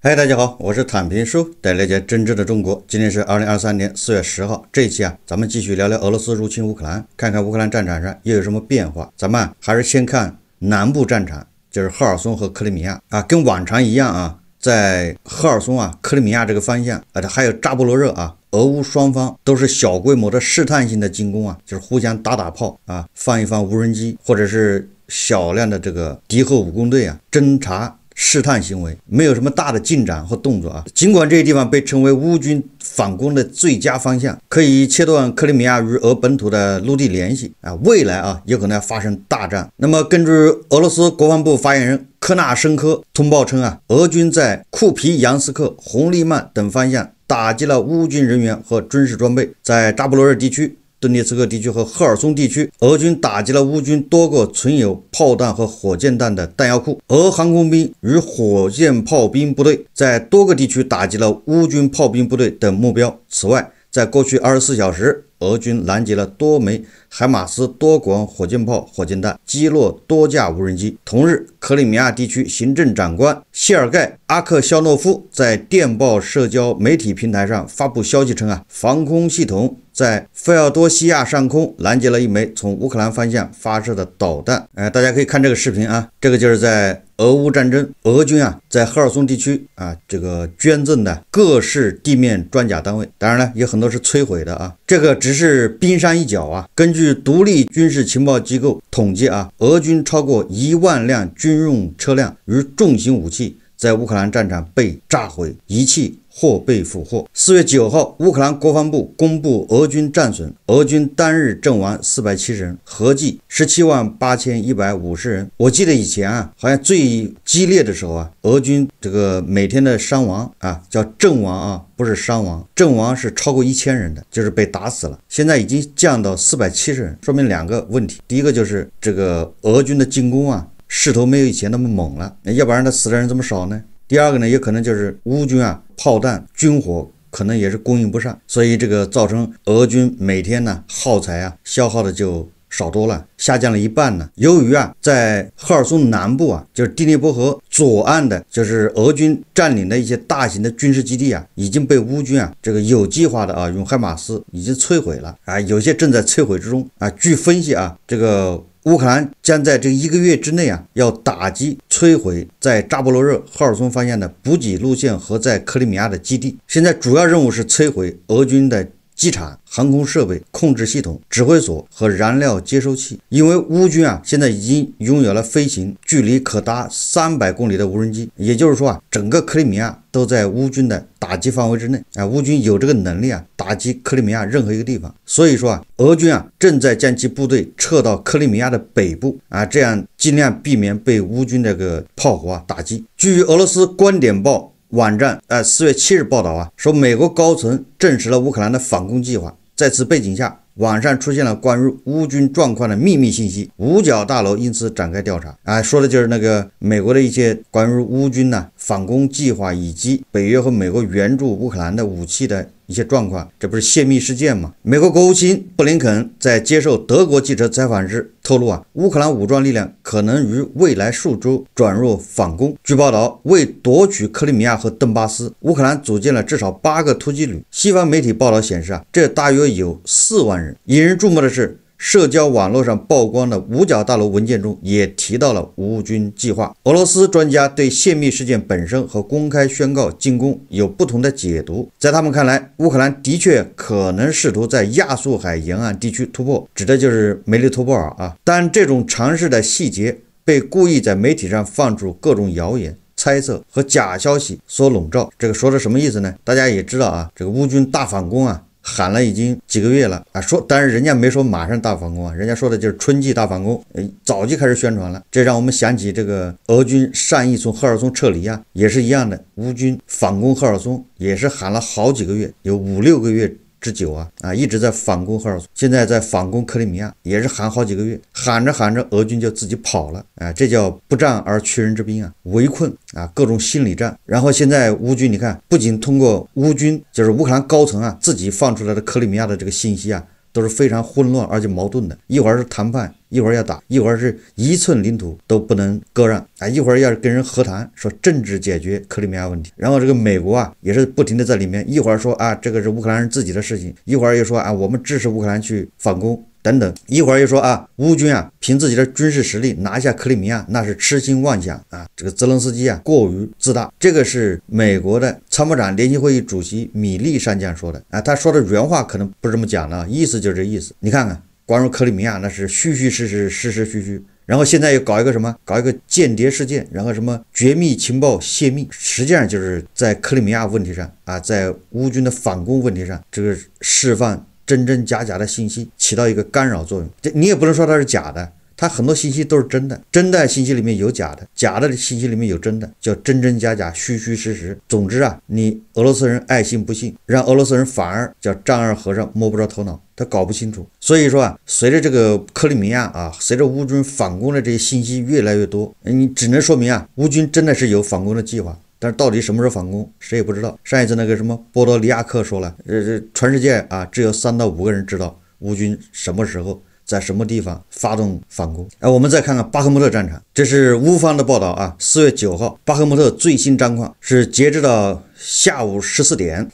嗨，大家好，我是坦平叔，带来一节真知的中国。今天是二零二三年四月十号，这一期啊，咱们继续聊聊俄罗斯入侵乌克兰，看看乌克兰战场上又有什么变化。咱们还是先看南部战场，就是赫尔松和克里米亚啊，跟往常一样啊，在赫尔松啊、克里米亚这个方向啊，还有扎波罗热啊，俄乌双方都是小规模的试探性的进攻啊，就是互相打打炮啊，放一放无人机，或者是小量的这个敌后武工队啊，侦察试探行为没有什么大的进展和动作啊，尽管这些地方被称为乌军反攻的最佳方向，可以切断克里米亚与俄本土的陆地联系啊，未来啊有可能要发生大战。那么根据俄罗斯国防部发言人科纳申科通报称啊，俄军在库皮扬斯克、红利曼等方向打击了乌军人员和军事装备，在扎波罗热地区。顿涅茨克地区和赫尔松地区，俄军打击了乌军多个存有炮弹和火箭弹的弹药库。俄航空兵与火箭炮兵部队在多个地区打击了乌军炮兵部队等目标。此外，在过去二十四小时，俄军拦截了多枚海马斯多管火箭炮火箭弹，击落多架无人机。同日，克里米亚地区行政长官谢尔盖·阿克肖诺夫在电报社交媒体平台上发布消息称：“啊，防空系统。”在费尔多西亚上空拦截了一枚从乌克兰方向发射的导弹。哎，大家可以看这个视频啊，这个就是在俄乌战争，俄军啊在赫尔松地区啊这个捐赠的各式地面装甲单位，当然了，有很多是摧毁的啊。这个只是冰山一角啊。根据独立军事情报机构统计啊，俄军超过一万辆军用车辆与重型武器在乌克兰战场被炸毁、遗弃。或被俘获。四月九号，乌克兰国防部公布俄军战损，俄军单日阵亡四百七十人，合计十七万八千一百五十人。我记得以前啊，好像最激烈的时候啊，俄军这个每天的伤亡啊，叫阵亡啊，不是伤亡，阵亡是超过一千人的，就是被打死了。现在已经降到四百七十人，说明两个问题：第一个就是这个俄军的进攻啊，势头没有以前那么猛了，要不然他死的人怎么少呢？第二个呢，也可能就是乌军啊。炮弹、军火可能也是供应不上，所以这个造成俄军每天呢耗材啊消耗的就少多了，下降了一半呢。由于啊在赫尔松南部啊，就是第聂伯河左岸的，就是俄军占领的一些大型的军事基地啊，已经被乌军啊这个有计划的啊用哈马斯已经摧毁了啊，有些正在摧毁之中啊。据分析啊，这个。乌克兰将在这一个月之内啊，要打击摧毁在扎波罗热、赫尔松发现的补给路线和在克里米亚的基地。现在主要任务是摧毁俄军的。机场、航空设备、控制系统、指挥所和燃料接收器。因为乌军啊，现在已经拥有了飞行距离可达三百公里的无人机，也就是说啊，整个克里米亚都在乌军的打击范围之内。啊。乌军有这个能力啊，打击克里米亚任何一个地方。所以说啊，俄军啊，正在将其部队撤到克里米亚的北部啊，这样尽量避免被乌军这个炮火啊打击。据俄罗斯观点报。网站呃四月七日报道啊，说美国高层证实了乌克兰的反攻计划。在此背景下，网上出现了关于乌军状况的秘密信息，五角大楼因此展开调查。哎，说的就是那个美国的一些关于乌军呢反攻计划以及北约和美国援助乌克兰的武器的。一些状况，这不是泄密事件吗？美国国务卿布林肯在接受德国记者采访时透露啊，乌克兰武装力量可能于未来数周转入反攻。据报道，为夺取克里米亚和顿巴斯，乌克兰组建了至少八个突击旅。西方媒体报道显示啊，这大约有四万人。引人注目的是。社交网络上曝光的五角大楼文件中也提到了无军计划。俄罗斯专家对泄密事件本身和公开宣告进攻有不同的解读。在他们看来，乌克兰的确可能试图在亚速海沿岸地区突破，指的就是梅利托波尔啊。但这种尝试的细节被故意在媒体上放出各种谣言、猜测和假消息所笼罩。这个说的什么意思呢？大家也知道啊，这个乌军大反攻啊。喊了已经几个月了啊，说，但是人家没说马上大反攻啊，人家说的就是春季大反攻，哎，早就开始宣传了。这让我们想起这个俄军善意从赫尔松撤离啊，也是一样的，乌军反攻赫尔松也是喊了好几个月，有五六个月。之久啊啊，一直在反攻赫尔松，现在在反攻克里米亚，也是喊好几个月，喊着喊着，俄军就自己跑了啊，这叫不战而屈人之兵啊，围困啊，各种心理战，然后现在乌军，你看，不仅通过乌军，就是乌克兰高层啊自己放出来的克里米亚的这个信息啊。都是非常混乱而且矛盾的，一会儿是谈判，一会儿要打，一会儿是一寸领土都不能割让啊，一会儿要跟人和谈，说政治解决克里米亚问题，然后这个美国啊也是不停的在里面，一会儿说啊这个是乌克兰人自己的事情，一会儿又说啊我们支持乌克兰去反攻。等等一会儿又说啊，乌军啊，凭自己的军事实力拿下克里米亚，那是痴心妄想啊！这个泽连斯基啊，过于自大，这个是美国的参谋长联席会议主席米利上将说的啊。他说的原话可能不是这么讲的，意思就是这意思。你看看关于克里米亚，那是虚虚实实，实实虚虚。然后现在又搞一个什么，搞一个间谍事件，然后什么绝密情报泄密，实际上就是在克里米亚问题上啊，在乌军的反攻问题上这个释放。真真假假的信息起到一个干扰作用，这你也不能说它是假的，它很多信息都是真的，真的信息里面有假的，假的信息里面有真的，叫真真假假，虚虚实实。总之啊，你俄罗斯人爱信不信，让俄罗斯人反而叫丈二和尚摸不着头脑，他搞不清楚。所以说啊，随着这个克里米亚啊，随着乌军反攻的这些信息越来越多，你只能说明啊，乌军真的是有反攻的计划。但是到底什么时候反攻，谁也不知道。上一次那个什么波多利亚克说了，呃，全世界啊，只有三到五个人知道乌军什么时候在什么地方发动反攻。哎，我们再看看巴赫穆特战场，这是乌方的报道啊。四月九号，巴赫穆特最新战况是截止到下午十四点。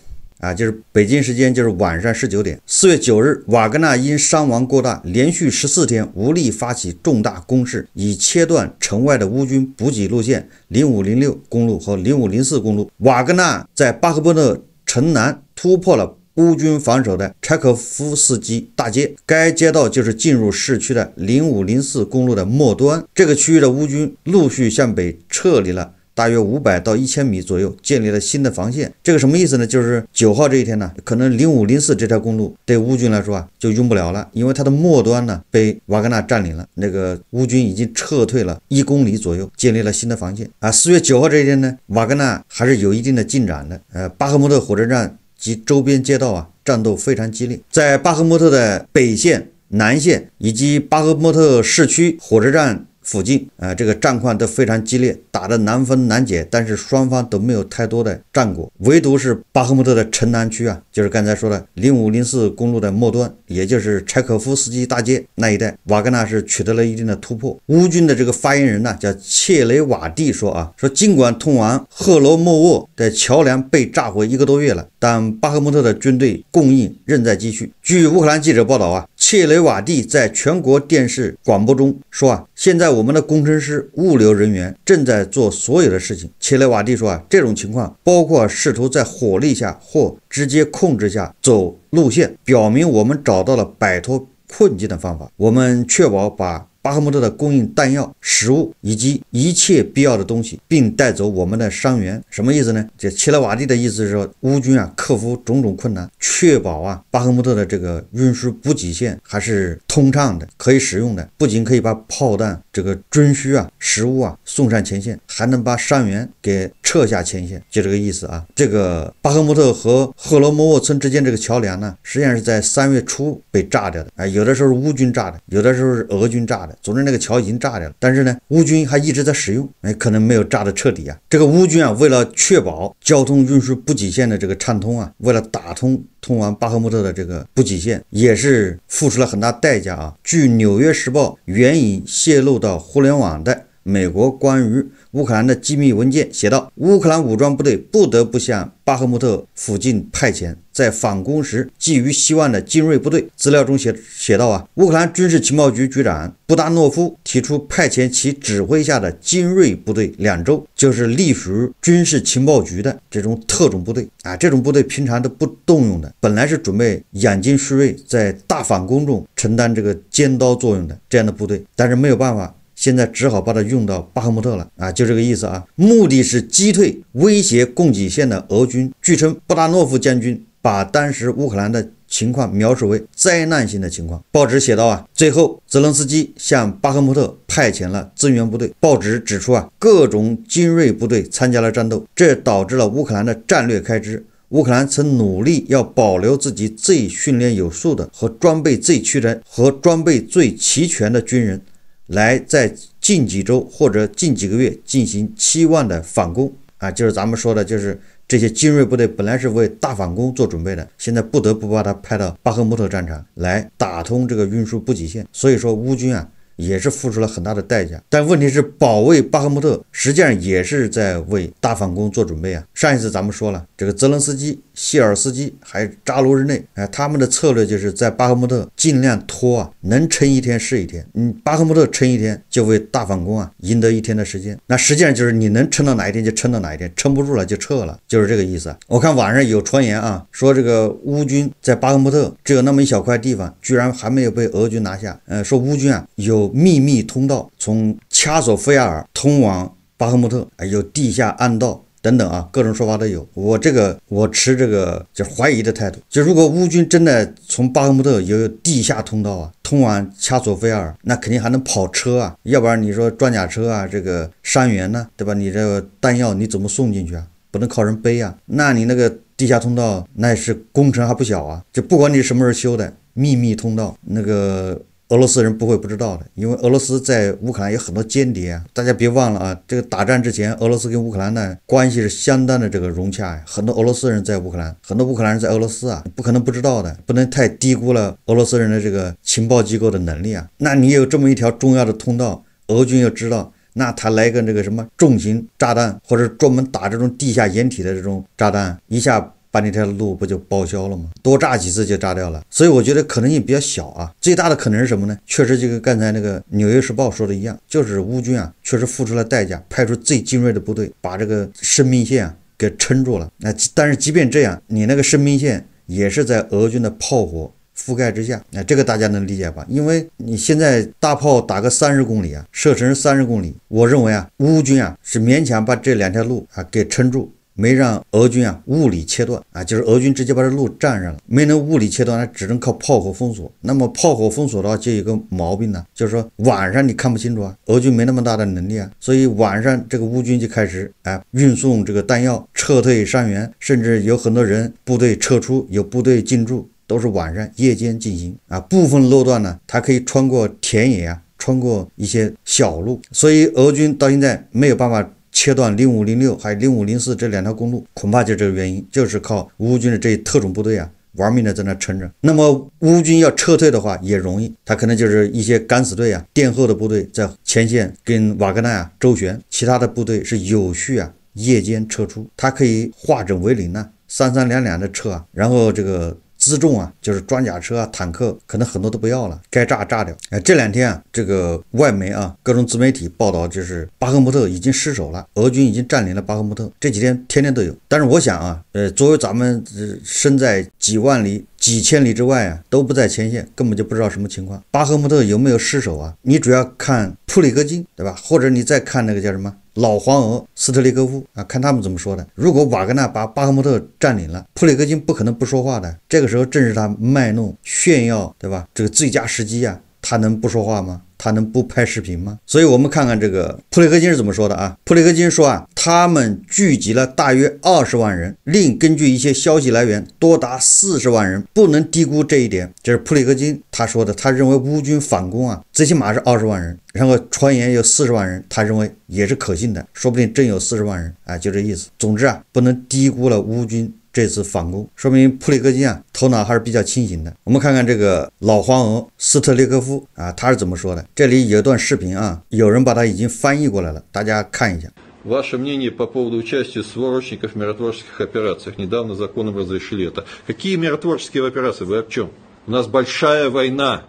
啊，就是北京时间，就是晚上十九点，四月九日，瓦格纳因伤亡过大，连续十四天无力发起重大攻势，以切断城外的乌军补给路线。零五零六公路和零五零四公路，瓦格纳在巴赫波特城南突破了乌军防守的柴可夫斯基大街，该街道就是进入市区的零五零四公路的末端。这个区域的乌军陆续向北撤离了。大约五百到一千米左右建立了新的防线，这个什么意思呢？就是九号这一天呢，可能零五零四这条公路对乌军来说啊就用不了了，因为它的末端呢被瓦格纳占领了。那个乌军已经撤退了一公里左右，建立了新的防线啊。四月九号这一天呢，瓦格纳还是有一定的进展的。呃，巴赫莫特火车站及周边街道啊，战斗非常激烈，在巴赫莫特的北线、南线以及巴赫莫特市区火车站。附近，呃，这个战况都非常激烈，打得难分难解，但是双方都没有太多的战果，唯独是巴赫穆特的城南区啊，就是刚才说的零五零四公路的末端，也就是柴可夫斯基大街那一带，瓦格纳是取得了一定的突破。乌军的这个发言人呢，叫切雷瓦蒂说啊，说尽管通往赫罗莫沃的桥梁被炸毁一个多月了。但巴赫穆特的军队供应仍在继续。据乌克兰记者报道啊，切雷瓦蒂在全国电视广播中说啊，现在我们的工程师、物流人员正在做所有的事情。切雷瓦蒂说啊，这种情况包括试图在火力下或直接控制下走路线，表明我们找到了摆脱困境的方法。我们确保把。巴赫穆特的供应弹药、食物以及一切必要的东西，并带走我们的伤员，什么意思呢？这切列瓦蒂的意思是说，乌军啊克服种种困难，确保啊巴赫穆特的这个运输补给线还是通畅的，可以使用的。不仅可以把炮弹、这个军需啊、食物啊送上前线，还能把伤员给撤下前线，就这个意思啊。这个巴赫穆特和赫罗莫沃村之间这个桥梁呢，实际上是在三月初被炸掉的啊。有的时候是乌军炸的，有的时候是俄军炸的。总之，那个桥已经炸掉了，但是呢，乌军还一直在使用，哎，可能没有炸得彻底啊。这个乌军啊，为了确保交通运输补给线的这个畅通啊，为了打通通往巴赫穆特的这个补给线，也是付出了很大代价啊。据《纽约时报》援引泄露到互联网的。美国关于乌克兰的机密文件写道：乌克兰武装部队不得不向巴赫穆特附近派遣在反攻时寄予希望的精锐部队。资料中写写道：啊，乌克兰军事情报局局长布达诺夫提出派遣其指挥下的精锐部队，两周就是隶属于军事情报局的这种特种部队啊，这种部队平常都不动用的，本来是准备养精蓄锐，在大反攻中承担这个尖刀作用的这样的部队，但是没有办法。现在只好把它用到巴赫穆特了啊，就这个意思啊。目的是击退威胁供给线的俄军。据称，布达诺夫将军把当时乌克兰的情况描述为灾难性的情况。报纸写道啊，最后泽伦斯基向巴赫穆特派遣了增援部队。报纸指出啊，各种精锐部队参加了战斗，这导致了乌克兰的战略开支。乌克兰曾努力要保留自己最训练有素的和装备最齐全和装备最齐全的军人。来，在近几周或者近几个月进行期望的反攻啊，就是咱们说的，就是这些精锐部队本来是为大反攻做准备的，现在不得不把它派到巴赫穆特战场来打通这个运输补给线。所以说，乌军啊。也是付出了很大的代价，但问题是保卫巴赫穆特，实际上也是在为大反攻做准备啊。上一次咱们说了，这个泽伦斯基、希尔斯基还有扎卢日内，哎，他们的策略就是在巴赫穆特尽量拖啊，能撑一天是一天。你巴赫穆特撑一天，就为大反攻啊赢得一天的时间。那实际上就是你能撑到哪一天就撑到哪一天，撑不住了就撤了，就是这个意思我看网上有传言啊，说这个乌军在巴赫穆特只有那么一小块地方，居然还没有被俄军拿下。嗯，说乌军啊有。秘密通道从恰索夫亚尔通往巴赫穆特，还有地下暗道等等啊，各种说法都有。我这个我持这个就怀疑的态度。就如果乌军真的从巴赫穆特有地下通道啊，通往恰索夫亚尔，那肯定还能跑车啊，要不然你说装甲车啊，这个伤员呢，对吧？你这个弹药你怎么送进去啊？不能靠人背啊？那你那个地下通道那是工程还不小啊？就不管你什么时候修的秘密通道那个。俄罗斯人不会不知道的，因为俄罗斯在乌克兰有很多间谍啊。大家别忘了啊，这个打战之前，俄罗斯跟乌克兰的关系是相当的这个融洽呀。很多俄罗斯人在乌克兰，很多乌克兰人在俄罗斯啊，不可能不知道的。不能太低估了俄罗斯人的这个情报机构的能力啊。那你有这么一条重要的通道，俄军要知道，那他来个那个什么重型炸弹，或者专门打这种地下掩体的这种炸弹，一下。把那条路不就报销了吗？多炸几次就炸掉了，所以我觉得可能性比较小啊。最大的可能是什么呢？确实就跟刚才那个《纽约时报》说的一样，就是乌军啊，确实付出了代价，派出最精锐的部队，把这个生命线啊给撑住了。那但是即便这样，你那个生命线也是在俄军的炮火覆盖之下。那这个大家能理解吧？因为你现在大炮打个三十公里啊，射程三十公里，我认为啊，乌军啊是勉强把这两条路啊给撑住。没让俄军啊物理切断啊，就是俄军直接把这路占上了，没能物理切断，只能靠炮火封锁。那么炮火封锁的话，就有个毛病呢，就是说晚上你看不清楚啊，俄军没那么大的能力啊，所以晚上这个乌军就开始哎运送这个弹药、撤退伤员，甚至有很多人部队撤出，有部队进驻，都是晚上夜间进行啊。部分路段呢，它可以穿过田野啊，穿过一些小路，所以俄军到现在没有办法。切断零五零六还有零五零四这两条公路，恐怕就这个原因，就是靠乌军的这特种部队啊，玩命的在那撑着。那么乌军要撤退的话也容易，他可能就是一些敢死队啊，殿后的部队在前线跟瓦格纳啊周旋，其他的部队是有序啊夜间撤出，他可以化整为零呢，三三两两的撤啊，然后这个。自重啊，就是装甲车啊、坦克，可能很多都不要了，该炸炸掉。哎，这两天啊，这个外媒啊，各种自媒体报道，就是巴赫穆特已经失守了，俄军已经占领了巴赫穆特。这几天天天都有，但是我想啊，呃，作为咱们身在几万里、几千里之外啊，都不在前线，根本就不知道什么情况。巴赫穆特有没有失守啊？你主要看普里戈金，对吧？或者你再看那个叫什么？老黄鹅斯特里戈夫啊，看他们怎么说的。如果瓦格纳把巴赫穆特占领了，普雷克金不可能不说话的。这个时候正是他卖弄炫耀，对吧？这个最佳时机呀。他能不说话吗？他能不拍视频吗？所以，我们看看这个普里克金是怎么说的啊？普里克金说啊，他们聚集了大约二十万人，另根据一些消息来源，多达四十万人，不能低估这一点。这是普里克金他说的，他认为乌军反攻啊，最起码是二十万人，然后传言有四十万人，他认为也是可信的，说不定真有四十万人啊，就这意思。总之啊，不能低估了乌军。这次反攻，说明普里戈金啊头脑还是比较清醒的。我们看看这个老黄俄斯特列科夫啊，他是怎么说的？这里有一段视频啊，有人把它已经翻译过来了，大家看一下。Ваше мнение по поводу участия сворочников в миротворческих операциях. Недавно законом разрешили это. Какие миротворческие операции? Вы о чем? У нас большая война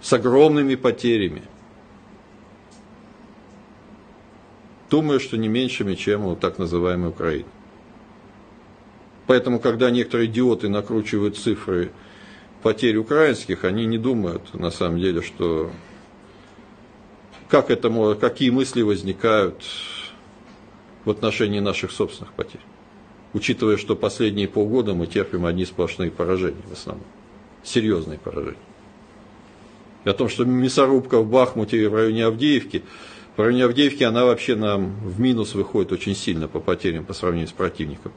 с огромными потерями. Думаю, что не меньшими, чем у так называемой Украины. Поэтому, когда некоторые идиоты накручивают цифры потерь украинских, они не думают на самом деле, что как это, какие мысли возникают в отношении наших собственных потерь. Учитывая, что последние полгода мы терпим одни сплошные поражения в основном. Серьезные поражения. И о том, что мясорубка в Бахмуте в районе Авдеевки, в районе Авдеевки она вообще нам в минус выходит очень сильно по потерям по сравнению с противником.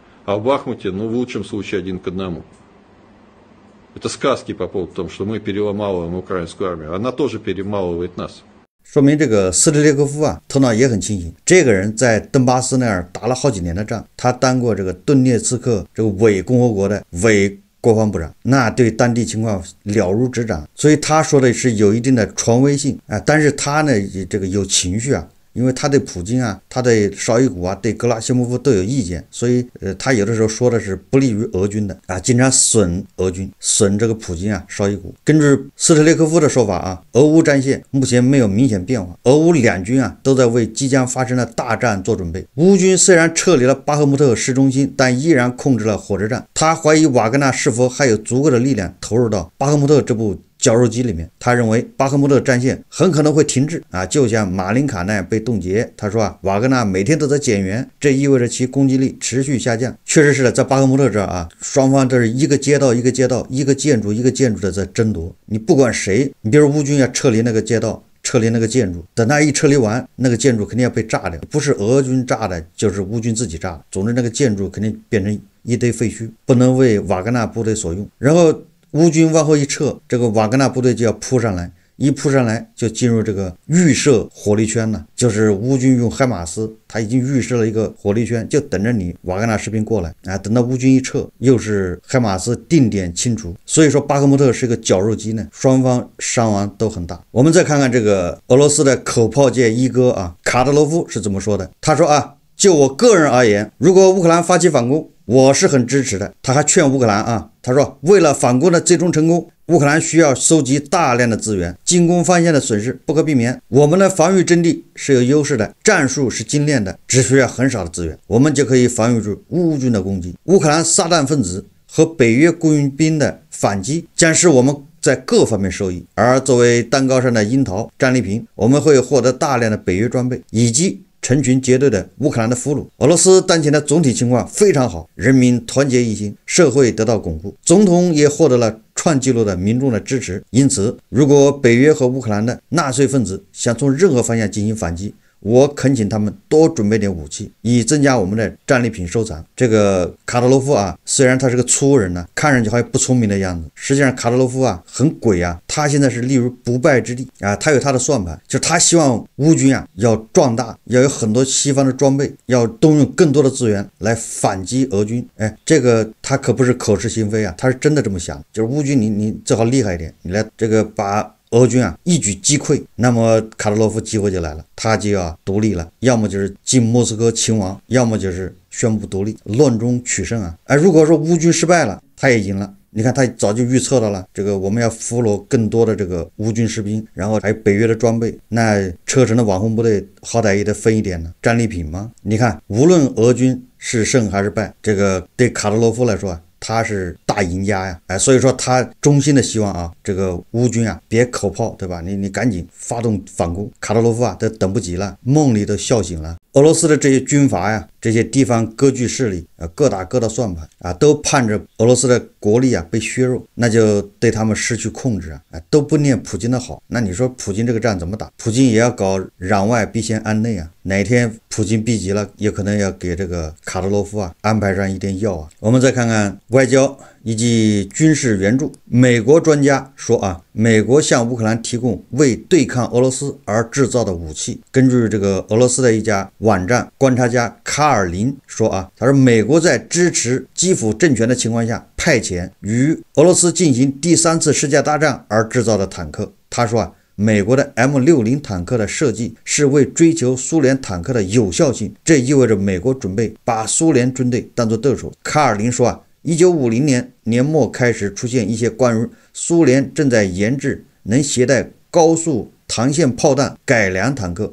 说明这个斯特列科夫啊，头脑也很清醒。这个人在顿巴斯那儿打了好几年的仗，他当过这个顿涅茨克这个伪共和国的伪国防部长，那对当地情况了如指掌，所以他说的是有一定的权威性啊。但是他呢，也这个有情绪啊。因为他对普京啊，他对绍伊古啊，对格拉西莫夫都有意见，所以呃，他有的时候说的是不利于俄军的啊，经常损俄军，损这个普京啊，绍伊古。根据斯特列科夫的说法啊，俄乌战线目前没有明显变化，俄乌两军啊都在为即将发生的大战做准备。乌军虽然撤离了巴赫穆特市中心，但依然控制了火车站。他怀疑瓦格纳是否还有足够的力量投入到巴赫穆特这部。绞肉机里面，他认为巴赫穆特战线很可能会停滞啊，就像马林卡那样被冻结。他说啊，瓦格纳每天都在减员，这意味着其攻击力持续下降。确实是的，在巴赫穆特这儿啊，双方这是一个街道一个街道，一个建筑一个建筑的在争夺。你不管谁，你比如乌军要撤离那个街道，撤离那个建筑，等他一撤离完，那个建筑肯定要被炸掉，不是俄军炸的，就是乌军自己炸。总之，那个建筑肯定变成一堆废墟，不能为瓦格纳部队所用。然后。乌军往后一撤，这个瓦格纳部队就要扑上来，一扑上来就进入这个预设火力圈了，就是乌军用海马斯，他已经预设了一个火力圈，就等着你瓦格纳士兵过来啊！等到乌军一撤，又是海马斯定点清除。所以说，巴赫穆特是一个绞肉机呢，双方伤亡都很大。我们再看看这个俄罗斯的口炮界一哥啊，卡德罗夫是怎么说的？他说啊。就我个人而言，如果乌克兰发起反攻，我是很支持的。他还劝乌克兰啊，他说，为了反攻的最终成功，乌克兰需要收集大量的资源，进攻方向的损失不可避免。我们的防御阵地是有优势的，战术是精炼的，只需要很少的资源，我们就可以防御住乌军的攻击。乌克兰撒旦分子和北约雇佣兵的反击将使我们在各方面受益，而作为蛋糕上的樱桃战利品，我们会获得大量的北约装备以及。成群结队的乌克兰的俘虏。俄罗斯当前的总体情况非常好，人民团结一心，社会得到巩固，总统也获得了创纪录的民众的支持。因此，如果北约和乌克兰的纳粹分子想从任何方向进行反击，我恳请他们多准备点武器，以增加我们的战利品收藏。这个卡德罗夫啊，虽然他是个粗人呢，看上去好像不聪明的样子，实际上卡德罗夫啊很鬼啊。他现在是立于不败之地啊，他有他的算盘，就他希望乌军啊要壮大，要有很多西方的装备，要动用更多的资源来反击俄军。哎，这个他可不是口是心非啊，他是真的这么想。就是乌军，你你最好厉害一点，你来这个把。俄军啊，一举击溃，那么卡德罗夫机会就来了，他就要独立了，要么就是进莫斯科擒王，要么就是宣布独立，乱中取胜啊！而如果说乌军失败了，他也赢了。你看，他早就预测到了，这个我们要俘虏更多的这个乌军士兵，然后还有北约的装备，那车臣的网红部队好歹也得分一点呢，战利品吗？你看，无论俄军是胜还是败，这个对卡德罗夫来说，他是。大赢家呀！哎，所以说他衷心的希望啊，这个乌军啊别口炮，对吧？你你赶紧发动反攻，卡德罗夫啊都等不及了，梦里都笑醒了。俄罗斯的这些军阀呀，这些地方割据势力啊，各打各的算盘啊，都盼着俄罗斯的国力啊被削弱，那就对他们失去控制啊，啊都不念普京的好。那你说普京这个仗怎么打？普京也要搞攘外必先安内啊，哪天普京逼急了，有可能要给这个卡德罗夫啊安排上一点药啊。我们再看看外交以及军事援助。美国专家说啊，美国向乌克兰提供为对抗俄罗斯而制造的武器。根据这个俄罗斯的一家。网站观察家卡尔林说啊，他说美国在支持基辅政权的情况下，派遣与俄罗斯进行第三次世界大战而制造的坦克。他说啊，美国的 M 六零坦克的设计是为追求苏联坦克的有效性，这意味着美国准备把苏联军队当作对手。卡尔林说啊，一九五零年年末开始出现一些关于苏联正在研制能携带高速膛线炮弹改良坦克。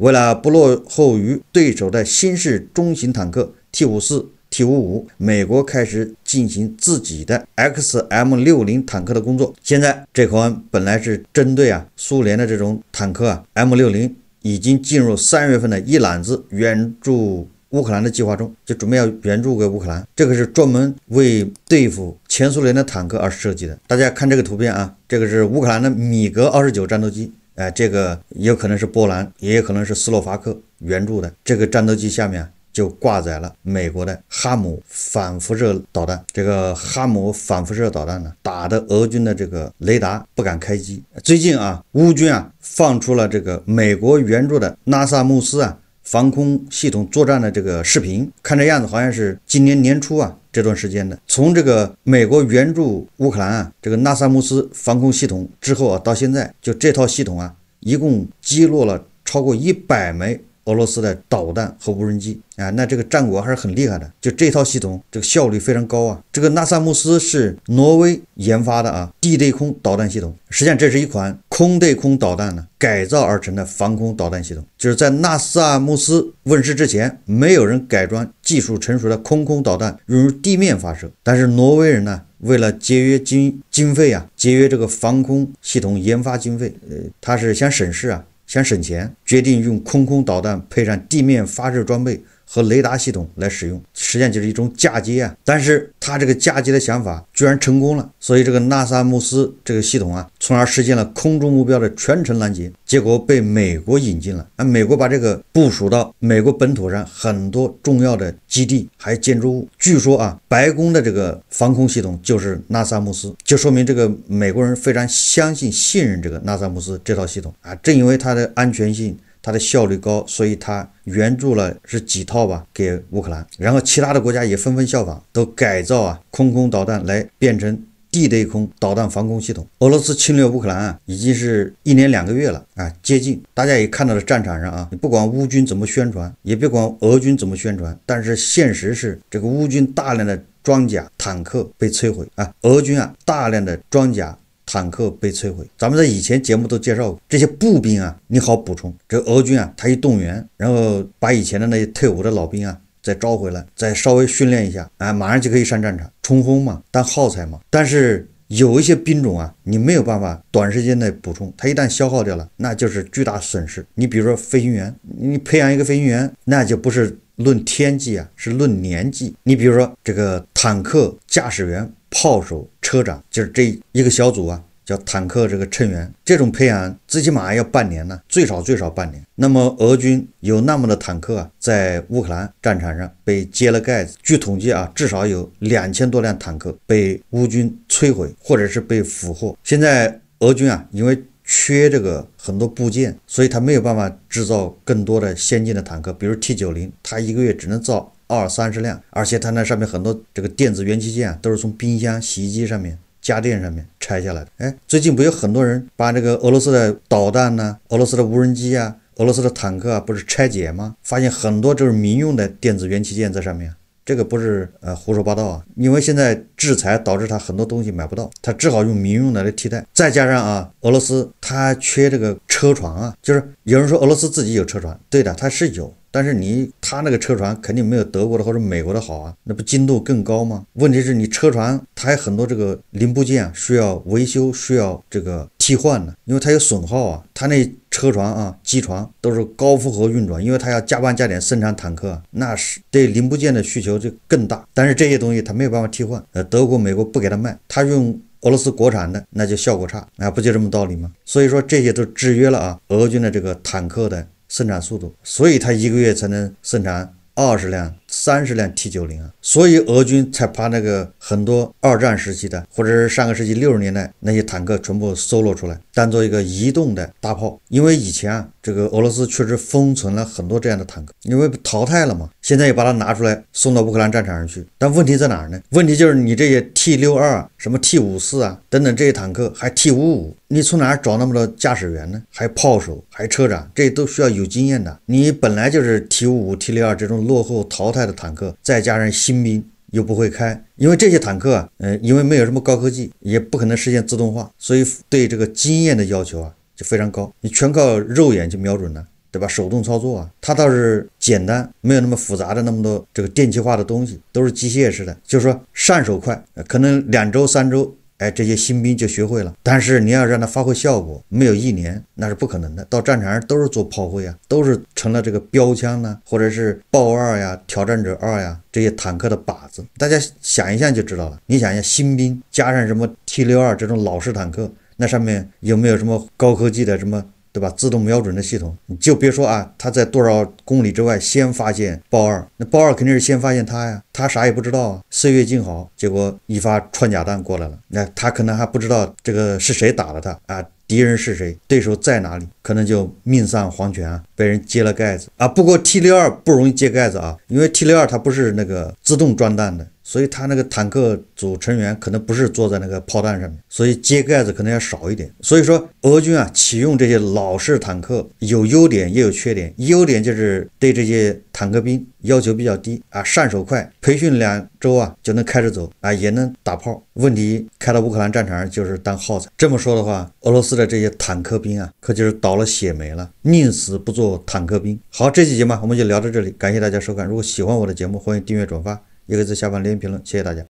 为了不落后于对手的新式中型坦克 T 五四、T 五五，美国开始进行自己的 XM 六零坦克的工作。现在这款本来是针对啊苏联的这种坦克啊 M 六零已经进入三月份的一揽子援助乌克兰的计划中，就准备要援助给乌克兰。这个是专门为对付前苏联的坦克而设计的。大家看这个图片啊，这个是乌克兰的米格二十九战斗机。哎，这个也有可能是波兰，也有可能是斯洛伐克援助的这个战斗机，下面就挂载了美国的哈姆反辐射导弹。这个哈姆反辐射导弹呢，打的俄军的这个雷达不敢开机。最近啊，乌军啊放出了这个美国援助的拉萨路斯啊防空系统作战的这个视频，看这样子好像是今年年初啊。这段时间的，从这个美国援助乌克兰啊，这个纳萨姆斯防空系统之后啊，到现在，就这套系统啊，一共击落了超过一百枚。俄罗斯的导弹和无人机，啊，那这个战果还是很厉害的。就这套系统，这个效率非常高啊。这个纳萨穆斯是挪威研发的啊，地对空导弹系统。实际上，这是一款空对空导弹呢改造而成的防空导弹系统。就是在纳萨穆斯问世之前，没有人改装技术成熟的空空导弹用于地面发射。但是挪威人呢，为了节约经经费啊，节约这个防空系统研发经费，呃，他是想省事啊。想省钱，决定用空空导弹配上地面发射装备。和雷达系统来使用，实际上就是一种嫁接啊。但是他这个嫁接的想法居然成功了，所以这个纳萨慕斯这个系统啊，从而实现了空中目标的全程拦截。结果被美国引进了那美国把这个部署到美国本土上很多重要的基地还有建筑物。据说啊，白宫的这个防空系统就是纳萨慕斯，就说明这个美国人非常相信信任这个纳萨慕斯这套系统啊。正因为它的安全性。它的效率高，所以它援助了是几套吧，给乌克兰。然后其他的国家也纷纷效仿，都改造啊空空导弹来变成地对空导弹防空系统。俄罗斯侵略乌克兰已经是一年两个月了啊，接近。大家也看到了战场上啊，不管乌军怎么宣传，也别管俄军怎么宣传，但是现实是这个乌军大量的装甲坦克被摧毁啊，俄军啊大量的装甲。坦克被摧毁，咱们在以前节目都介绍过这些步兵啊，你好补充这俄军啊，他一动员，然后把以前的那些退伍的老兵啊再招回来，再稍微训练一下，哎，马上就可以上战场冲锋嘛，当耗材嘛。但是有一些兵种啊，你没有办法短时间内补充，它一旦消耗掉了，那就是巨大损失。你比如说飞行员，你培养一个飞行员，那就不是论天际啊，是论年纪。你比如说这个坦克驾驶员。炮手、车长，就是这一个小组啊，叫坦克这个乘员，这种培养最起码要半年呢，最少最少半年。那么俄军有那么多坦克啊，在乌克兰战场上被揭了盖子，据统计啊，至少有两千多辆坦克被乌军摧毁或者是被俘获。现在俄军啊，因为缺这个很多部件，所以他没有办法制造更多的先进的坦克，比如 t 九零，他一个月只能造。二三十辆，而且它那上面很多这个电子元器件啊，都是从冰箱、洗衣机上面、家电上面拆下来的。哎，最近不有很多人把这个俄罗斯的导弹呢、俄罗斯的无人机啊、俄罗斯的坦克啊，不是拆解吗？发现很多就是民用的电子元器件在上面，这个不是呃胡说八道啊，因为现在制裁导致他很多东西买不到，他只好用民用的来替代。再加上啊，俄罗斯他缺这个车床啊，就是有人说俄罗斯自己有车床，对的，它是有。但是你他那个车床肯定没有德国的或者美国的好啊，那不精度更高吗？问题是你车床它还很多这个零部件需要维修需要这个替换呢，因为它有损耗啊。它那车床啊机床都是高负荷运转，因为它要加班加点生产坦克，那是对零部件的需求就更大。但是这些东西它没有办法替换，呃，德国美国不给他卖，他用俄罗斯国产的那就效果差，那不就这么道理吗？所以说这些都制约了啊俄军的这个坦克的。生产速度，所以他一个月才能生产二十辆。三十辆 T 九零啊，所以俄军才把那个很多二战时期的，或者是上个世纪六十年代那些坦克全部搜罗出来，当做一个移动的大炮。因为以前啊，这个俄罗斯确实封存了很多这样的坦克，因为淘汰了嘛。现在也把它拿出来送到乌克兰战场上去。但问题在哪儿呢？问题就是你这些 T 六二、什么 T 五四啊等等这些坦克，还 T 五五，你从哪儿找那么多驾驶员呢？还炮手，还车长，这都需要有经验的。你本来就是 T 五五、T 六二这种落后淘汰。的坦克再加上新兵又不会开，因为这些坦克啊，呃，因为没有什么高科技，也不可能实现自动化，所以对这个经验的要求啊就非常高。你全靠肉眼去瞄准了，对吧？手动操作啊，它倒是简单，没有那么复杂的那么多这个电气化的东西，都是机械式的，就是说上手快，可能两周三周。哎，这些新兵就学会了，但是你要让他发挥效果，没有一年那是不可能的。到战场上都是做炮灰啊，都是成了这个标枪呢，或者是豹二呀、挑战者二呀这些坦克的靶子。大家想一下就知道了。你想一下，新兵加上什么 T 六二这种老式坦克，那上面有没有什么高科技的什么？对吧？自动瞄准的系统，你就别说啊，他在多少公里之外先发现包二，那包二肯定是先发现他呀，他啥也不知道啊。岁月静好，结果一发穿甲弹过来了，那他可能还不知道这个是谁打了他啊，敌人是谁，对手在哪里，可能就命丧黄泉，啊，被人揭了盖子啊。不过 T 六二不容易揭盖子啊，因为 T 六二它不是那个自动装弹的。所以他那个坦克组成员可能不是坐在那个炮弹上面，所以揭盖子可能要少一点。所以说，俄军啊启用这些老式坦克有优点也有缺点，优点就是对这些坦克兵要求比较低啊，上手快，培训两周啊就能开着走啊也能打炮。问题开到乌克兰战场上就是当耗子。这么说的话，俄罗斯的这些坦克兵啊可就是倒了血霉了，宁死不做坦克兵。好，这期节目我们就聊到这里，感谢大家收看。如果喜欢我的节目，欢迎订阅转发。一个字下方留言评论，谢谢大家。